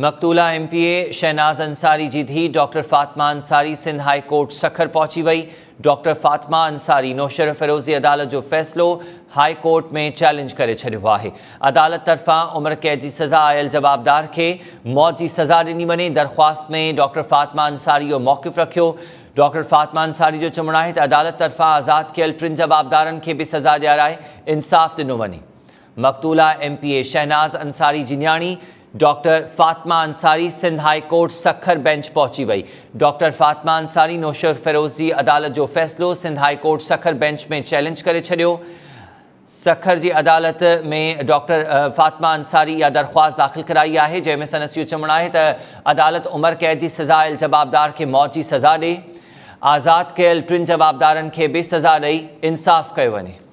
मकतूला M P A Shahnaz Ansari जी धी doctor Fatima Ansari Sindh high court Sukkur पहुंची वही डॉक्टर फातमा अंसारी नौशर फिरोजी अदालत जो फैसलो हाई कोर्ट में चैलेंज कर छो है अदालत तरफा उम्र क़ैद की सज़ा आयल जवाबदार के मौत की सज़ा दिनी वे दरख़्वास्त में डॉक्टर फातमा अंसारी को मौकफ़ रखियो डॉक्टर फातमा अंसारी जो चवण है अदालत तरफा आज़ाद कल टिन जवाबदारनि के भी सज़ा दियारा इंसाफ़ दिनों वे मक़तूला M P A Shahnaz Ansari जी न्याणी doctor Fatima Ansari Sindh high court Sukkur bench पहुंची वही डॉक्टर फातिमा अंसारी नौशर फिरोज़ी अदालत जो फ़ैसिलो Sindh high court Sukkur bench में चैलेंज कर छॾियो सखर की अदालत में डॉक्टर फ़ातिमा अंसारी इहा दरख़्वास्त दाख़िल कराई आहे जंहिंमें संदसि इहो चवणो आहे त अदालत उमिरि क़ैद की सज़ा जवाबदार के मौत की सज़ा ॾे आज़ादु कयल टिनि जवाबदारनि खे बि सज़ा दई इंसाफ़ कयो वञे